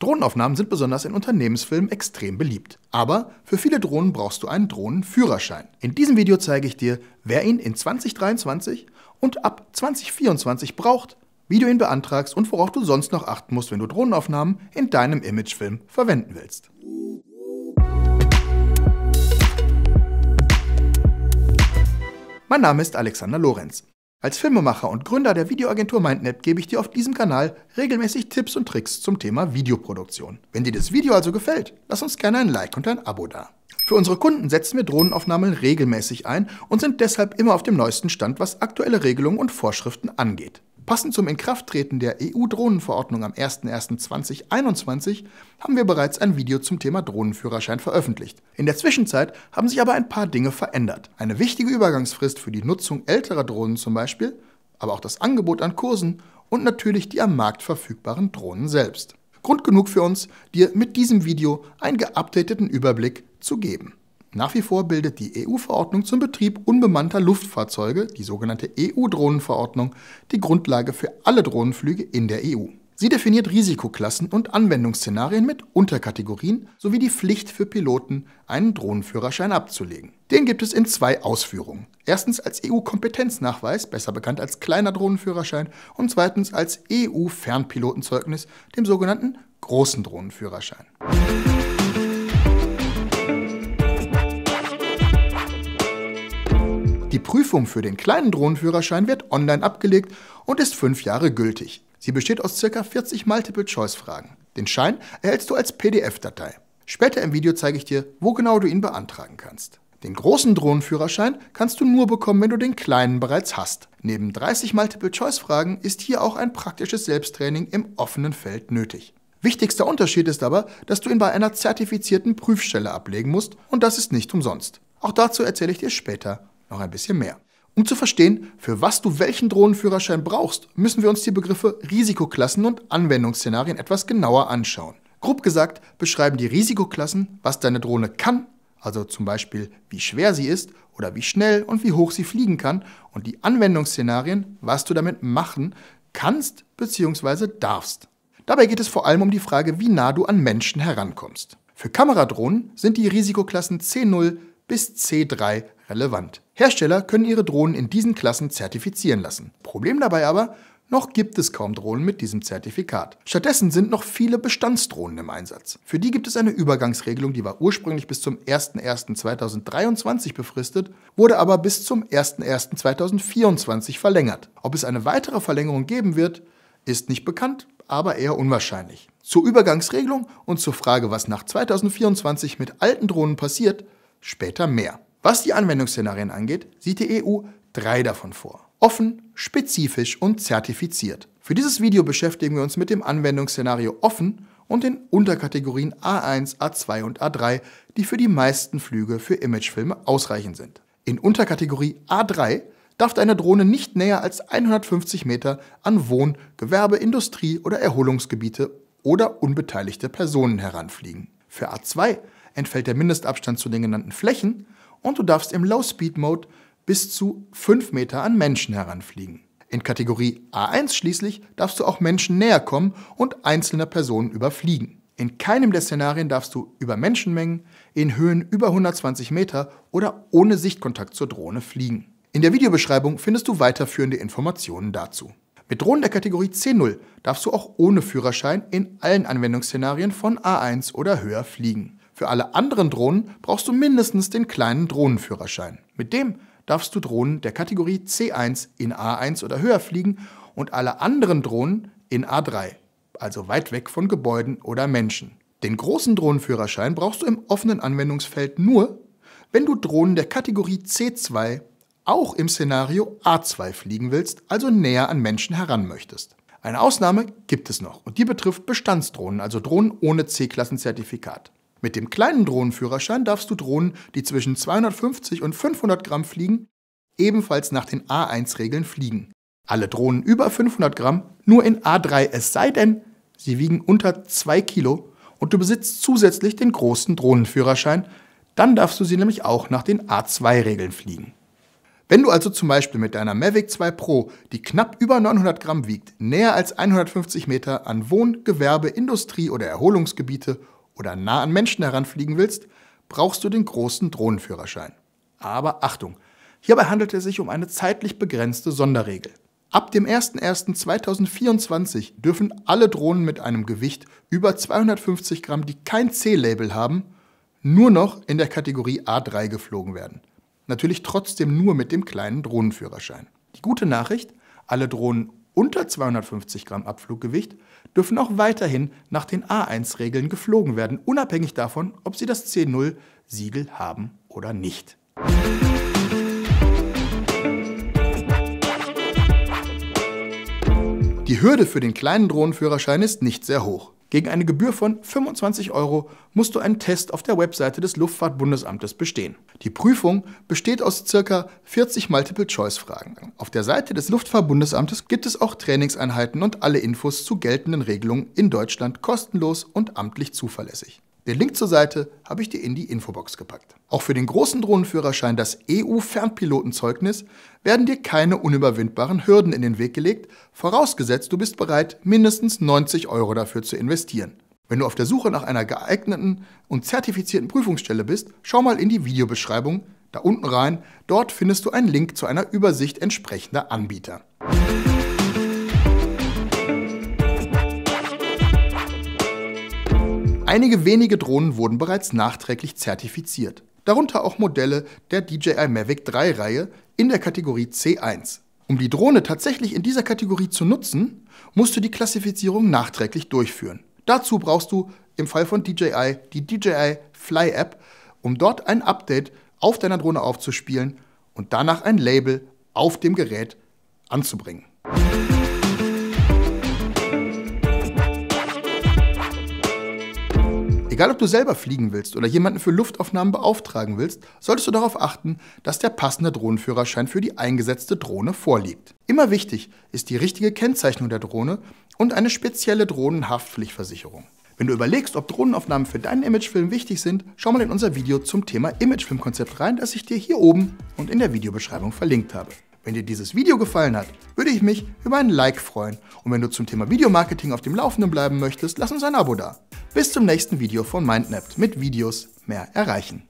Drohnenaufnahmen sind besonders in Unternehmensfilmen extrem beliebt. Aber für viele Drohnen brauchst du einen Drohnenführerschein. In diesem Video zeige ich dir, wer ihn in 2023 und ab 2024 braucht, wie du ihn beantragst und worauf du sonst noch achten musst, wenn du Drohnenaufnahmen in deinem Imagefilm verwenden willst. Mein Name ist Alexander Lorenz. Als Filmemacher und Gründer der Videoagentur MindNet gebe ich dir auf diesem Kanal regelmäßig Tipps und Tricks zum Thema Videoproduktion. Wenn dir das Video also gefällt, lass uns gerne ein Like und ein Abo da. Für unsere Kunden setzen wir Drohnenaufnahmen regelmäßig ein und sind deshalb immer auf dem neuesten Stand, was aktuelle Regelungen und Vorschriften angeht. Passend zum Inkrafttreten der EU-Drohnenverordnung am 01.01.2021 haben wir bereits ein Video zum Thema Drohnenführerschein veröffentlicht. In der Zwischenzeit haben sich aber ein paar Dinge verändert. Eine wichtige Übergangsfrist für die Nutzung älterer Drohnen zum Beispiel, aber auch das Angebot an Kursen und natürlich die am Markt verfügbaren Drohnen selbst. Grund genug für uns, dir mit diesem Video einen geupdateten Überblick zu geben. Nach wie vor bildet die EU-Verordnung zum Betrieb unbemannter Luftfahrzeuge, die sogenannte EU-Drohnenverordnung, die Grundlage für alle Drohnenflüge in der EU. Sie definiert Risikoklassen und Anwendungsszenarien mit Unterkategorien sowie die Pflicht für Piloten, einen Drohnenführerschein abzulegen. Den gibt es in zwei Ausführungen. Erstens als EU-Kompetenznachweis, besser bekannt als kleiner Drohnenführerschein, und zweitens als EU-Fernpilotenzeugnis, dem sogenannten großen Drohnenführerschein. Die Prüfung für den kleinen Drohnenführerschein wird online abgelegt und ist fünf Jahre gültig. Sie besteht aus ca. 40 Multiple-Choice-Fragen. Den Schein erhältst du als PDF-Datei. Später im Video zeige ich dir, wo genau du ihn beantragen kannst. Den großen Drohnenführerschein kannst du nur bekommen, wenn du den kleinen bereits hast. Neben 30 Multiple-Choice-Fragen ist hier auch ein praktisches Selbsttraining im offenen Feld nötig. Wichtigster Unterschied ist aber, dass du ihn bei einer zertifizierten Prüfstelle ablegen musst und das ist nicht umsonst. Auch dazu erzähle ich dir später noch ein bisschen mehr. Um zu verstehen, für was du welchen Drohnenführerschein brauchst, müssen wir uns die Begriffe Risikoklassen und Anwendungsszenarien etwas genauer anschauen. Grob gesagt beschreiben die Risikoklassen, was deine Drohne kann, also zum Beispiel wie schwer sie ist oder wie schnell und wie hoch sie fliegen kann, und die Anwendungsszenarien, was du damit machen kannst bzw. darfst. Dabei geht es vor allem um die Frage, wie nah du an Menschen herankommst. Für Kameradrohnen sind die Risikoklassen C0, bis C3 relevant. Hersteller können ihre Drohnen in diesen Klassen zertifizieren lassen. Problem dabei aber, noch gibt es kaum Drohnen mit diesem Zertifikat. Stattdessen sind noch viele Bestandsdrohnen im Einsatz. Für die gibt es eine Übergangsregelung, die war ursprünglich bis zum 01.01.2023 befristet, wurde aber bis zum 01.01.2024 verlängert. Ob es eine weitere Verlängerung geben wird, ist nicht bekannt, aber eher unwahrscheinlich. Zur Übergangsregelung und zur Frage, was nach 2024 mit alten Drohnen passiert, Später mehr. Was die Anwendungsszenarien angeht, sieht die EU drei davon vor. Offen, spezifisch und zertifiziert. Für dieses Video beschäftigen wir uns mit dem Anwendungsszenario offen und den Unterkategorien A1, A2 und A3, die für die meisten Flüge für Imagefilme ausreichend sind. In Unterkategorie A3 darf deine Drohne nicht näher als 150 Meter an Wohn-, Gewerbe-, Industrie- oder Erholungsgebiete oder unbeteiligte Personen heranfliegen. Für A2 entfällt der Mindestabstand zu den genannten Flächen und du darfst im Low-Speed-Mode bis zu 5 Meter an Menschen heranfliegen. In Kategorie A1 schließlich darfst du auch Menschen näher kommen und einzelne Personen überfliegen. In keinem der Szenarien darfst du über Menschenmengen, in Höhen über 120 Meter oder ohne Sichtkontakt zur Drohne fliegen. In der Videobeschreibung findest du weiterführende Informationen dazu. Mit Drohnen der Kategorie C0 darfst du auch ohne Führerschein in allen Anwendungsszenarien von A1 oder höher fliegen. Für alle anderen Drohnen brauchst du mindestens den kleinen Drohnenführerschein. Mit dem darfst du Drohnen der Kategorie C1 in A1 oder höher fliegen und alle anderen Drohnen in A3, also weit weg von Gebäuden oder Menschen. Den großen Drohnenführerschein brauchst du im offenen Anwendungsfeld nur, wenn du Drohnen der Kategorie C2 auch im Szenario A2 fliegen willst, also näher an Menschen heran möchtest. Eine Ausnahme gibt es noch und die betrifft Bestandsdrohnen, also Drohnen ohne C-Klassenzertifikat. Mit dem kleinen Drohnenführerschein darfst du Drohnen, die zwischen 250 und 500 Gramm fliegen, ebenfalls nach den A1-Regeln fliegen. Alle Drohnen über 500 Gramm nur in A3, es sei denn, sie wiegen unter 2 Kilo und du besitzt zusätzlich den großen Drohnenführerschein, dann darfst du sie nämlich auch nach den A2-Regeln fliegen. Wenn du also zum Beispiel mit deiner Mavic 2 Pro, die knapp über 900 Gramm wiegt, näher als 150 Meter an Wohn-, Gewerbe-, Industrie- oder Erholungsgebiete oder nah an Menschen heranfliegen willst, brauchst du den großen Drohnenführerschein. Aber Achtung, hierbei handelt es sich um eine zeitlich begrenzte Sonderregel. Ab dem 01.01.2024 dürfen alle Drohnen mit einem Gewicht über 250 Gramm, die kein C-Label haben, nur noch in der Kategorie A3 geflogen werden. Natürlich trotzdem nur mit dem kleinen Drohnenführerschein. Die gute Nachricht, alle Drohnen unter 250 Gramm Abfluggewicht dürfen auch weiterhin nach den A1-Regeln geflogen werden, unabhängig davon, ob sie das C0-Siegel haben oder nicht. Die Hürde für den kleinen Drohnenführerschein ist nicht sehr hoch. Gegen eine Gebühr von 25 Euro musst du einen Test auf der Webseite des Luftfahrtbundesamtes bestehen. Die Prüfung besteht aus circa 40 Multiple-Choice-Fragen. Auf der Seite des Luftfahrtbundesamtes gibt es auch Trainingseinheiten und alle Infos zu geltenden Regelungen in Deutschland kostenlos und amtlich zuverlässig. Den Link zur Seite habe ich dir in die Infobox gepackt. Auch für den großen Drohnenführerschein, das EU-Fernpilotenzeugnis, werden dir keine unüberwindbaren Hürden in den Weg gelegt, vorausgesetzt du bist bereit, mindestens 90 Euro dafür zu investieren. Wenn du auf der Suche nach einer geeigneten und zertifizierten Prüfungsstelle bist, schau mal in die Videobeschreibung da unten rein. Dort findest du einen Link zu einer Übersicht entsprechender Anbieter. Einige wenige Drohnen wurden bereits nachträglich zertifiziert, darunter auch Modelle der DJI Mavic 3 Reihe in der Kategorie C1. Um die Drohne tatsächlich in dieser Kategorie zu nutzen, musst du die Klassifizierung nachträglich durchführen. Dazu brauchst du im Fall von DJI die DJI Fly App, um dort ein Update auf deiner Drohne aufzuspielen und danach ein Label auf dem Gerät anzubringen. Egal ob du selber fliegen willst oder jemanden für Luftaufnahmen beauftragen willst, solltest du darauf achten, dass der passende Drohnenführerschein für die eingesetzte Drohne vorliegt. Immer wichtig ist die richtige Kennzeichnung der Drohne und eine spezielle Drohnenhaftpflichtversicherung. Wenn du überlegst, ob Drohnenaufnahmen für deinen Imagefilm wichtig sind, schau mal in unser Video zum Thema Imagefilmkonzept rein, das ich dir hier oben und in der Videobeschreibung verlinkt habe. Wenn dir dieses Video gefallen hat, würde ich mich über ein Like freuen. Und wenn du zum Thema Videomarketing auf dem Laufenden bleiben möchtest, lass uns ein Abo da. Bis zum nächsten Video von MindNapped. Mit Videos mehr erreichen.